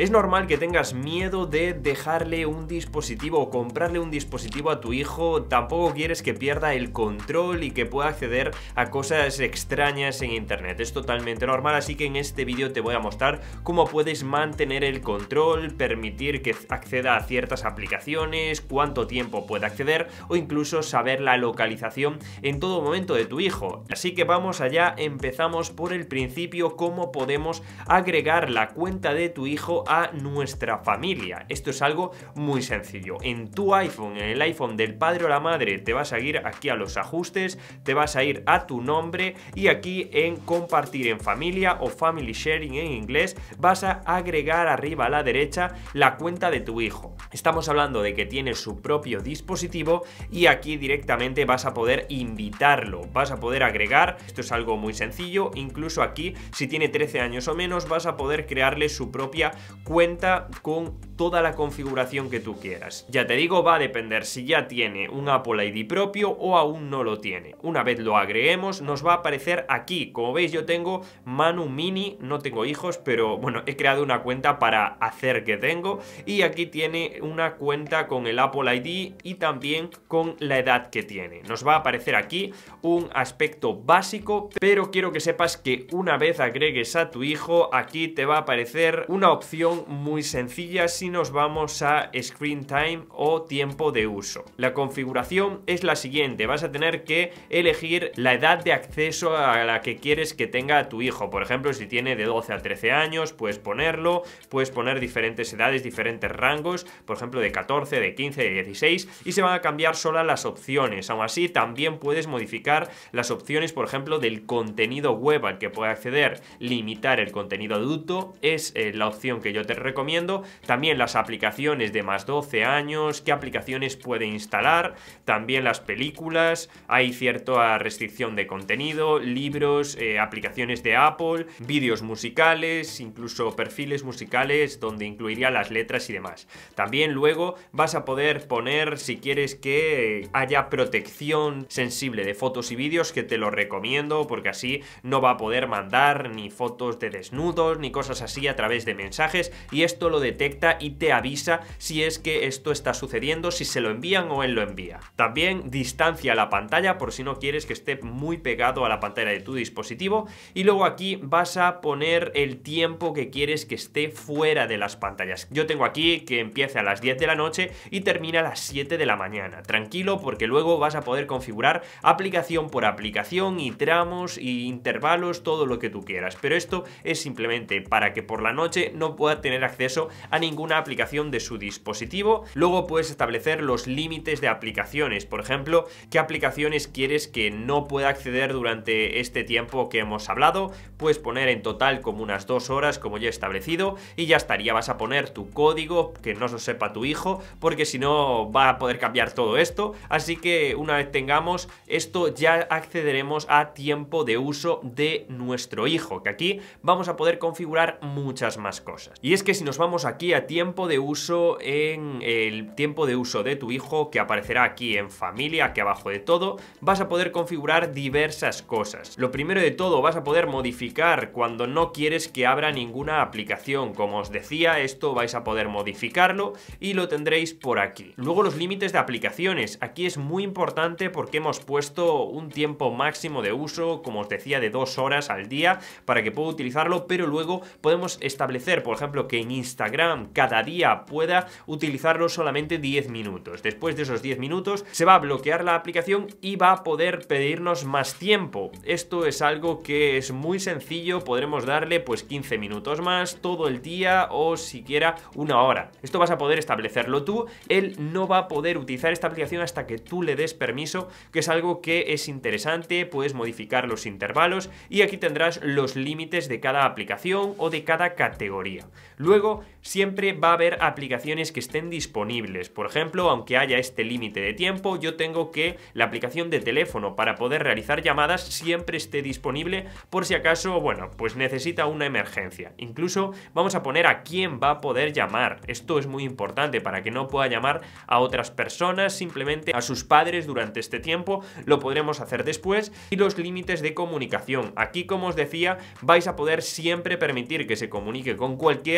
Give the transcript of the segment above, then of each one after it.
Es normal que tengas miedo de dejarle un dispositivo o comprarle un dispositivo a tu hijo, tampoco quieres que pierda el control y que pueda acceder a cosas extrañas en internet. Es totalmente normal, así que en este vídeo te voy a mostrar cómo puedes mantener el control, permitir que acceda a ciertas aplicaciones, cuánto tiempo puede acceder o incluso saber la localización en todo momento de tu hijo. Así que vamos allá, empezamos por el principio, cómo podemos agregar la cuenta de tu hijo a nuestra familia. Esto es algo muy sencillo. En tu iPhone, en el iPhone del padre o la madre, te vas a ir aquí a los ajustes, te vas a ir a tu nombre y aquí en compartir en familia o family sharing en inglés, vas a agregar arriba a la derecha la cuenta de tu hijo. Estamos hablando de que tiene su propio dispositivo y aquí directamente vas a poder invitarlo, vas a poder agregar, esto es algo muy sencillo, incluso aquí si tiene 13 años o menos vas a poder crearle su propia cuenta con toda la configuración que tú quieras. Ya te digo, va a depender si ya tiene un Apple ID propio o aún no lo tiene. Una vez lo agreguemos, nos va a aparecer aquí. Como veis, yo tengo Manu Mini, no tengo hijos, pero bueno, he creado una cuenta para hacer que tengo. Y aquí tiene una cuenta con el Apple ID y también con la edad que tiene. Nos va a aparecer aquí un aspecto básico, pero quiero que sepas que una vez agregues a tu hijo, aquí te va a aparecer una opción muy sencilla si nos vamos a Screen Time o tiempo de uso. La configuración es la siguiente, vas a tener que elegir la edad de acceso a la que quieres que tenga tu hijo. Por ejemplo, si tiene de 12 a 13 años, puedes ponerlo, puedes poner diferentes edades, diferentes rangos, por ejemplo de 14, de 15, de 16 y se van a cambiar solo las opciones. Aún así, también puedes modificar las opciones, por ejemplo, del contenido web al que puede acceder. Limitar el contenido adulto es eh, la opción que yo te recomiendo. También las aplicaciones de más 12 años, qué aplicaciones puede instalar. También las películas, hay cierta restricción de contenido, libros, eh, aplicaciones de Apple, vídeos musicales, incluso perfiles musicales donde incluiría las letras y demás. También luego vas a poder poner si quieres que haya protección sensible de fotos y vídeos que te lo recomiendo porque así no va a poder mandar ni fotos de desnudos ni cosas así a través de mensajes y esto lo detecta y te avisa si es que esto está sucediendo, si se lo envían o él lo envía. También distancia la pantalla por si no quieres que esté muy pegado a la pantalla de tu dispositivo y luego aquí vas a poner el tiempo que quieres que esté fuera de las pantallas. Yo tengo aquí que empiece a las 10 de la noche y termina a las 7 de la mañana. Tranquilo porque luego vas a poder configurar aplicación por aplicación y tramos y intervalos, todo lo que tú quieras. Pero esto es simplemente para que por la noche no puedas tener acceso a ninguna aplicación de su dispositivo. Luego puedes establecer los límites de aplicaciones, por ejemplo, qué aplicaciones quieres que no pueda acceder durante este tiempo que hemos hablado, puedes poner en total como unas dos horas como ya he establecido y ya estaría, vas a poner tu código que no lo sepa tu hijo porque si no va a poder cambiar todo esto, así que una vez tengamos esto ya accederemos a tiempo de uso de nuestro hijo, que aquí vamos a poder configurar muchas más cosas. Y es que si nos vamos aquí a tiempo de uso, en el tiempo de uso de tu hijo, que aparecerá aquí en familia, aquí abajo de todo, vas a poder configurar diversas cosas. Lo primero de todo, vas a poder modificar cuando no quieres que abra ninguna aplicación. Como os decía, esto vais a poder modificarlo y lo tendréis por aquí. Luego los límites de aplicaciones. Aquí es muy importante porque hemos puesto un tiempo máximo de uso, como os decía, de dos horas al día para que pueda utilizarlo, pero luego podemos establecer, por ejemplo, que en Instagram cada día pueda utilizarlo solamente 10 minutos. Después de esos 10 minutos se va a bloquear la aplicación y va a poder pedirnos más tiempo. Esto es algo que es muy sencillo, podremos darle pues 15 minutos más todo el día o siquiera una hora. Esto vas a poder establecerlo tú, él no va a poder utilizar esta aplicación hasta que tú le des permiso, que es algo que es interesante, puedes modificar los intervalos y aquí tendrás los límites de cada aplicación o de cada categoría. Luego, siempre va a haber aplicaciones que estén disponibles. Por ejemplo, aunque haya este límite de tiempo, yo tengo que la aplicación de teléfono para poder realizar llamadas siempre esté disponible por si acaso, bueno, pues necesita una emergencia. Incluso vamos a poner a quién va a poder llamar. Esto es muy importante para que no pueda llamar a otras personas, simplemente a sus padres durante este tiempo. Lo podremos hacer después. Y los límites de comunicación. Aquí, como os decía, vais a poder siempre permitir que se comunique con cualquier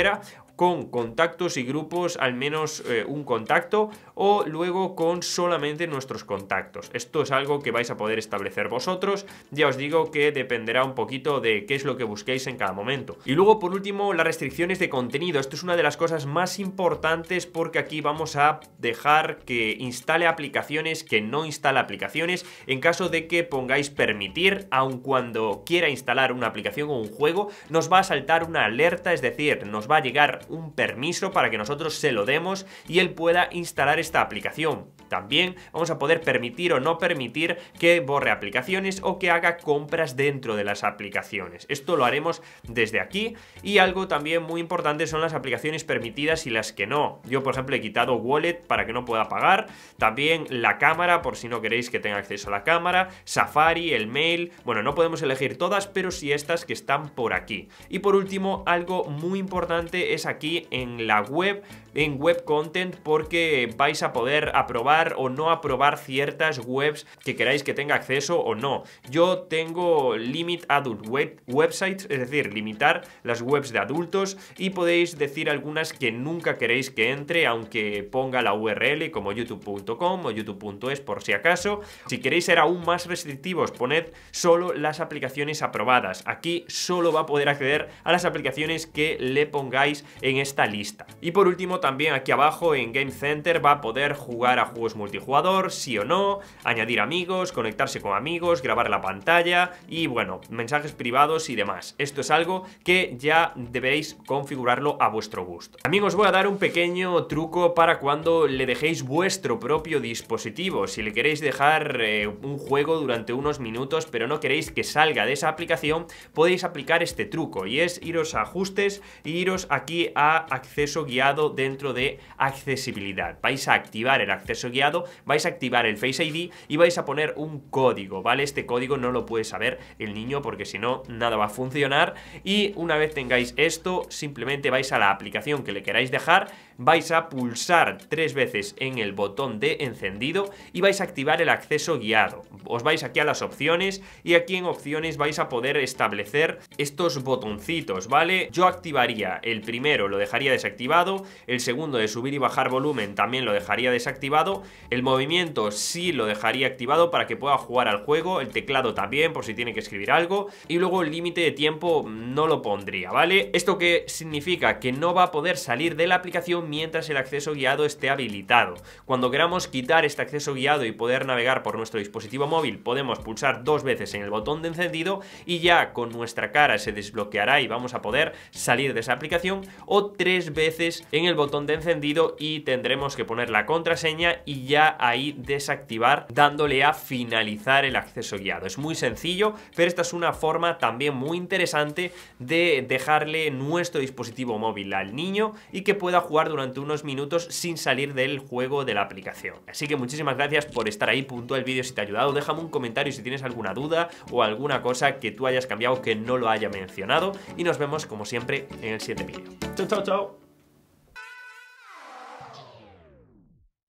con contactos y grupos al menos eh, un contacto o luego con solamente nuestros contactos. Esto es algo que vais a poder establecer vosotros. Ya os digo que dependerá un poquito de qué es lo que busquéis en cada momento. Y luego por último las restricciones de contenido. Esto es una de las cosas más importantes porque aquí vamos a dejar que instale aplicaciones, que no instale aplicaciones en caso de que pongáis permitir aun cuando quiera instalar una aplicación o un juego nos va a saltar una alerta, es decir, nos va a llegar un permiso para que nosotros se lo demos y él pueda instalar esta aplicación. También vamos a poder permitir o no permitir que borre aplicaciones o que haga compras dentro de las aplicaciones. Esto lo haremos desde aquí y algo también muy importante son las aplicaciones permitidas y las que no. Yo, por ejemplo, he quitado Wallet para que no pueda pagar, también la cámara por si no queréis que tenga acceso a la cámara, Safari, el mail, bueno, no podemos elegir todas, pero sí estas que están por aquí. Y por último, algo muy importante es aquí en la web, en Web Content, porque vais a poder aprobar o no aprobar ciertas webs que queráis que tenga acceso o no. Yo tengo limit adult web, websites, es decir, limitar las webs de adultos y podéis decir algunas que nunca queréis que entre, aunque ponga la URL como youtube.com o youtube.es por si acaso. Si queréis ser aún más restrictivos, poned solo las aplicaciones aprobadas. Aquí solo va a poder acceder a las aplicaciones que le pongáis en esta lista. Y por último, también aquí abajo en Game Center va a poder jugar a juegos multijugador, sí o no, añadir amigos, conectarse con amigos, grabar la pantalla y bueno, mensajes privados y demás. Esto es algo que ya deberéis configurarlo a vuestro gusto. Amigos, voy a dar un pequeño truco para cuando le dejéis vuestro propio dispositivo. Si le queréis dejar eh, un juego durante unos minutos pero no queréis que salga de esa aplicación, podéis aplicar este truco y es iros a ajustes e iros aquí a acceso guiado dentro de accesibilidad. Vais a activar el acceso guiado vais a activar el Face ID y vais a poner un código, ¿vale? Este código no lo puede saber el niño porque si no, nada va a funcionar. Y una vez tengáis esto, simplemente vais a la aplicación que le queráis dejar, vais a pulsar tres veces en el botón de encendido y vais a activar el acceso guiado. Os vais aquí a las opciones y aquí en opciones vais a poder establecer estos botoncitos, ¿vale? Yo activaría el primero, lo dejaría desactivado, el segundo de subir y bajar volumen también lo dejaría desactivado el movimiento sí lo dejaría activado para que pueda jugar al juego. El teclado también, por si tiene que escribir algo. Y luego el límite de tiempo no lo pondría, ¿vale? Esto que significa que no va a poder salir de la aplicación mientras el acceso guiado esté habilitado. Cuando queramos quitar este acceso guiado y poder navegar por nuestro dispositivo móvil, podemos pulsar dos veces en el botón de encendido y ya con nuestra cara se desbloqueará y vamos a poder salir de esa aplicación o tres veces en el botón de encendido y tendremos que poner la contraseña y ya ahí desactivar dándole a finalizar el acceso guiado. Es muy sencillo, pero esta es una forma también muy interesante de dejarle nuestro dispositivo móvil al niño y que pueda jugar durante unos minutos sin salir del juego de la aplicación. Así que muchísimas gracias por estar ahí, punto el vídeo si te ha ayudado, déjame un comentario si tienes alguna duda o alguna cosa que tú hayas cambiado que no lo haya mencionado y nos vemos como siempre en el siguiente vídeo. Chao, chao, chao.